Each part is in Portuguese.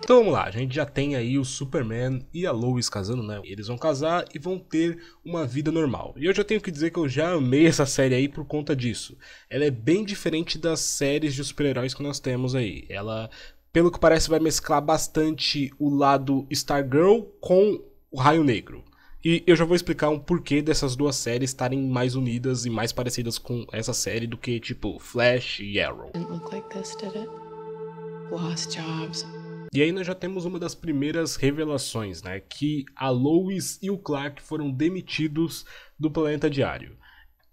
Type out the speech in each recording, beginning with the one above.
Então vamos lá, a gente já tem aí o Superman e a Lois casando, né? Eles vão casar e vão ter uma vida normal. E eu já tenho que dizer que eu já amei essa série aí por conta disso. Ela é bem diferente das séries de super-heróis que nós temos aí. Ela, pelo que parece, vai mesclar bastante o lado Stargirl com o Raio Negro. E eu já vou explicar um porquê dessas duas séries estarem mais unidas e mais parecidas com essa série do que tipo Flash e Arrow. Didn't look like this, did it? lost jobs. E aí nós já temos uma das primeiras revelações, né? Que a Lois e o Clark foram demitidos do Planeta Diário.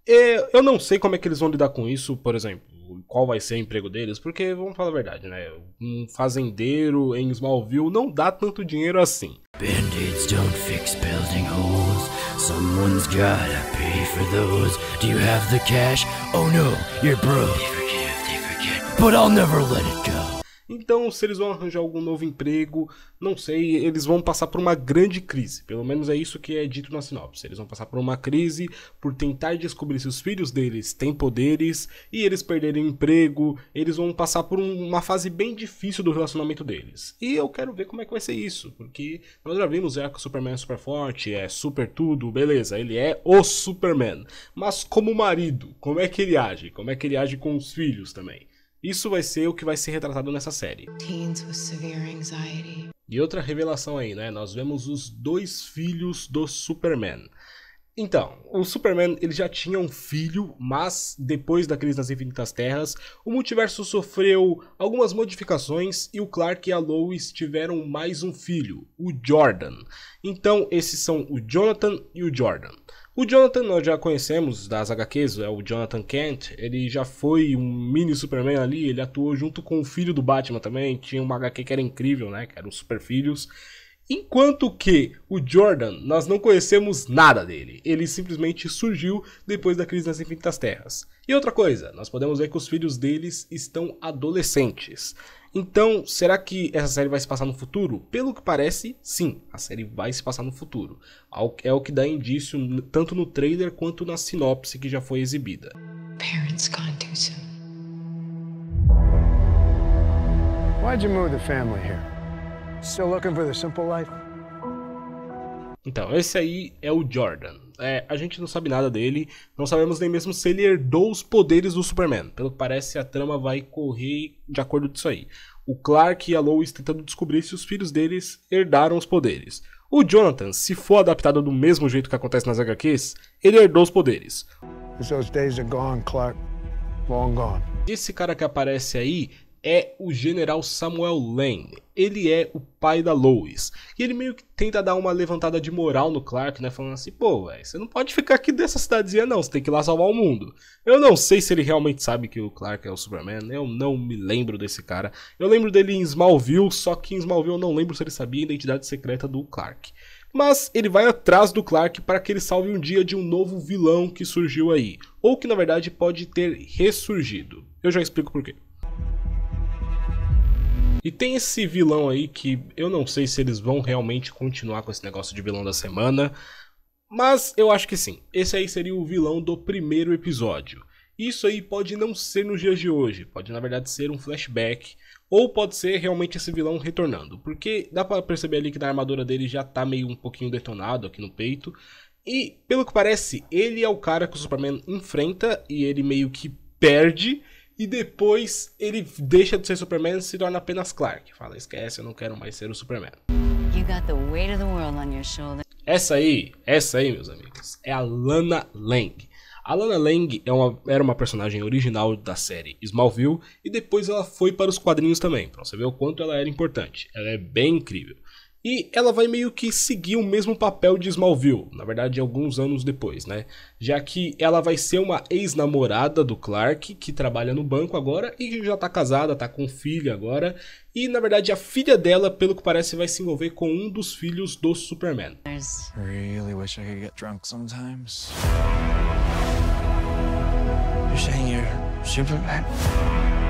E eu não sei como é que eles vão lidar com isso, por exemplo, qual vai ser o emprego deles, porque vamos falar a verdade, né? Um fazendeiro em Smallville não dá tanto dinheiro assim. Band-aids don't fix building holes. Someone's gotta pay for those. Do you have the cash? Oh no, you're broke. They forgive, they forget, but I'll never let it go. Então, se eles vão arranjar algum novo emprego, não sei, eles vão passar por uma grande crise. Pelo menos é isso que é dito na sinopse. Eles vão passar por uma crise por tentar descobrir se os filhos deles têm poderes e eles perderem o emprego. Eles vão passar por uma fase bem difícil do relacionamento deles. E eu quero ver como é que vai ser isso, porque nós já vimos já é, que o Superman é super forte, é super tudo, beleza, ele é o Superman. Mas como marido, como é que ele age? Como é que ele age com os filhos também? Isso vai ser o que vai ser retratado nessa série. E outra revelação aí, né? Nós vemos os dois filhos do Superman. Então, o Superman ele já tinha um filho, mas depois da crise nas Infinitas Terras, o multiverso sofreu algumas modificações e o Clark e a Lois tiveram mais um filho, o Jordan. Então, esses são o Jonathan e o Jordan. O Jonathan nós já conhecemos das HQs, é o Jonathan Kent, ele já foi um mini Superman ali, ele atuou junto com o filho do Batman também, tinha uma HQ que era incrível, né, que era os Super Filhos, Enquanto que o Jordan, nós não conhecemos nada dele. Ele simplesmente surgiu depois da crise nas Infinitas Terras. E outra coisa, nós podemos ver que os filhos deles estão adolescentes. Então, será que essa série vai se passar no futuro? Pelo que parece, sim, a série vai se passar no futuro. É o que dá indício tanto no trailer quanto na sinopse que já foi exibida. Parents gone too soon. Why'd you move the family here? Still looking for the simple life? Então, esse aí é o Jordan. É, a gente não sabe nada dele, não sabemos nem mesmo se ele herdou os poderes do Superman. Pelo que parece, a trama vai correr de acordo com isso aí. O Clark e a Lois tentando descobrir se os filhos deles herdaram os poderes. O Jonathan, se for adaptado do mesmo jeito que acontece nas HQs, ele herdou os poderes. Those days are gone, Clark. Long gone. Esse cara que aparece aí é o general Samuel Lane. Ele é o pai da Lois. E ele meio que tenta dar uma levantada de moral no Clark, né? Falando assim, pô, véio, você não pode ficar aqui dessa cidadezinha não, você tem que ir lá salvar o mundo. Eu não sei se ele realmente sabe que o Clark é o Superman, eu não me lembro desse cara. Eu lembro dele em Smallville, só que em Smallville eu não lembro se ele sabia a identidade secreta do Clark. Mas ele vai atrás do Clark para que ele salve um dia de um novo vilão que surgiu aí, ou que na verdade pode ter ressurgido. Eu já explico por quê. E tem esse vilão aí que eu não sei se eles vão realmente continuar com esse negócio de vilão da semana, mas eu acho que sim. Esse aí seria o vilão do primeiro episódio. Isso aí pode não ser nos dias de hoje, pode na verdade ser um flashback, ou pode ser realmente esse vilão retornando, porque dá para perceber ali que na armadura dele já tá meio um pouquinho detonado aqui no peito. E, pelo que parece, ele é o cara que o Superman enfrenta e ele meio que perde e depois ele deixa de ser Superman e se torna apenas Clark. Fala, esquece, eu não quero mais ser o Superman. Essa aí, essa aí, meus amigos, é a Lana Lang. A Lana Lang é uma, era uma personagem original da série Smallville e depois ela foi para os quadrinhos também, pra você ver o quanto ela era importante. Ela é bem incrível. E ela vai meio que seguir o mesmo papel de Smallville, na verdade, alguns anos depois, né? Já que ela vai ser uma ex-namorada do Clark, que trabalha no banco agora e já tá casada, tá com filho agora. E na verdade, a filha dela, pelo que parece, vai se envolver com um dos filhos do Superman. Superman?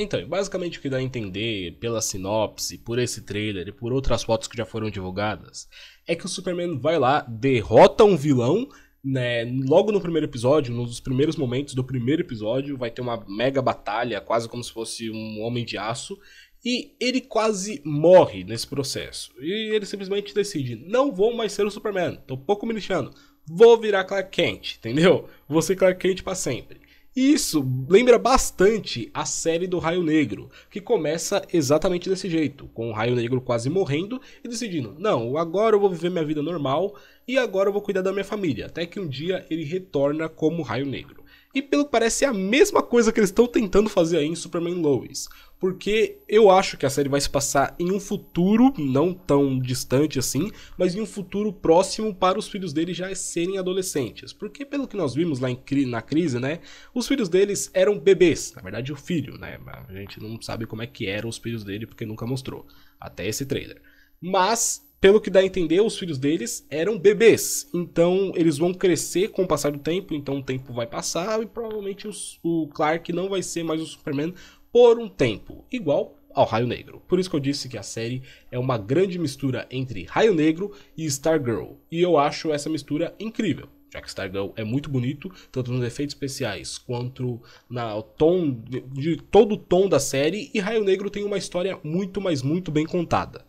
Então, basicamente o que dá a entender pela sinopse, por esse trailer e por outras fotos que já foram divulgadas, é que o Superman vai lá, derrota um vilão né, logo no primeiro episódio, nos primeiros momentos do primeiro episódio, vai ter uma mega batalha, quase como se fosse um homem de aço, e ele quase morre nesse processo. E ele simplesmente decide: não vou mais ser o Superman, tô pouco me lixando, vou virar Clark Kent, entendeu? Vou ser Clark Kent para sempre. E isso lembra bastante a série do Raio Negro, que começa exatamente desse jeito, com o Raio Negro quase morrendo e decidindo: não, agora eu vou viver minha vida normal e agora eu vou cuidar da minha família, até que um dia ele retorna como Raio Negro. E pelo que parece é a mesma coisa que eles estão tentando fazer aí em Superman Lois. Porque eu acho que a série vai se passar em um futuro, não tão distante assim, mas em um futuro próximo para os filhos deles já serem adolescentes. Porque pelo que nós vimos lá em, na crise, né? Os filhos deles eram bebês. Na verdade, o filho, né? A gente não sabe como é que eram os filhos dele porque nunca mostrou. Até esse trailer. Mas pelo que dá a entender, os filhos deles eram bebês. Então, eles vão crescer com o passar do tempo. Então, o tempo vai passar e provavelmente os, o Clark não vai ser mais o Superman por um tempo. Igual ao Raio Negro. Por isso que eu disse que a série é uma grande mistura entre Raio Negro e Stargirl. E eu acho essa mistura incrível. Já que Stargirl é muito bonito, tanto nos efeitos especiais quanto no tom de, de todo o tom da série, e Raio Negro tem uma história muito, mas muito bem contada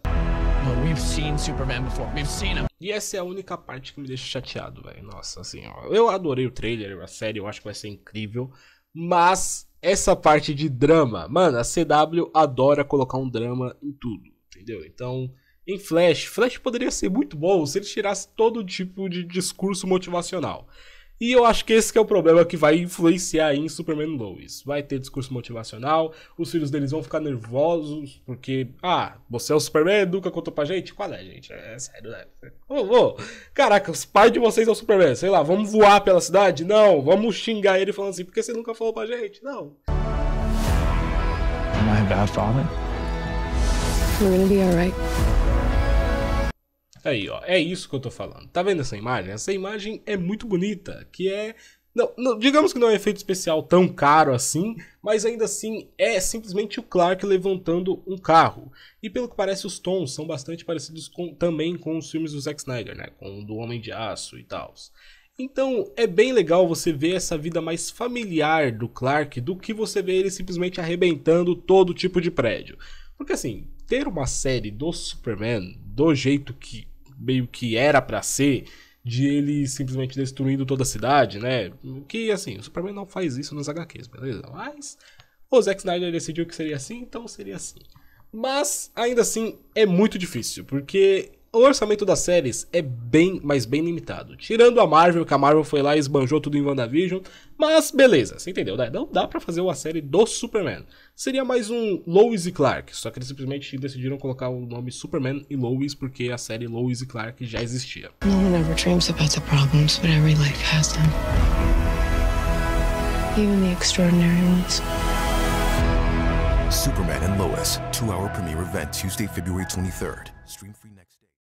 seen Superman before. We've seen him. E essa é a única parte que me deixa chateado, velho. Nossa, assim, ó. Eu adorei o trailer, a série, eu acho que vai ser incrível. Mas essa parte de drama, mano, a CW adora colocar um drama em tudo, entendeu? Então, em Flash, Flash poderia ser muito bom se ele tirasse todo tipo de discurso motivacional. E eu acho que esse que é o problema que vai influenciar aí em Superman Lois. Vai ter discurso motivacional, os filhos deles vão ficar nervosos, porque, ah, você é o Superman, nunca contou pra gente? Qual é, gente? É sério, né? Ô, ô, caraca, os pais de vocês é o Superman, sei lá, vamos voar pela cidade? Não, vamos xingar ele falando assim, porque você nunca falou pra gente? Não. Am I a bad father? We're gonna be alright. Aí, ó, é isso que eu tô falando. Tá vendo essa imagem? Essa imagem é muito bonita, que é não, não, digamos que não é um efeito especial tão caro assim, mas ainda assim é simplesmente o Clark levantando um carro. E pelo que parece, os tons são bastante parecidos com, também com os filmes do Zack Snyder, né? Com o do Homem de Aço e tal. Então é bem legal você ver essa vida mais familiar do Clark do que você ver ele simplesmente arrebentando todo tipo de prédio. Porque assim, ter uma série do Superman do jeito que meio que era para ser, de ele simplesmente destruindo toda a cidade, né? Que assim, o Superman não faz isso nos HQs, beleza? Mas o Zack Snyder decidiu que seria assim, então seria assim. Mas ainda assim é muito difícil, porque o orçamento das séries é bem, mas bem limitado. Tirando a Marvel, que a Marvel foi lá e esbanjou tudo em WandaVision. Mas beleza, você entendeu? Né? Não dá para fazer uma série do Superman. Seria mais um Lois e Clark, só que eles simplesmente decidiram colocar o nome Superman e Lois porque a série Lois e Clark já existia. Even Superman and Lois, two-hour premiere event Tuesday, February 23rd. Stream free next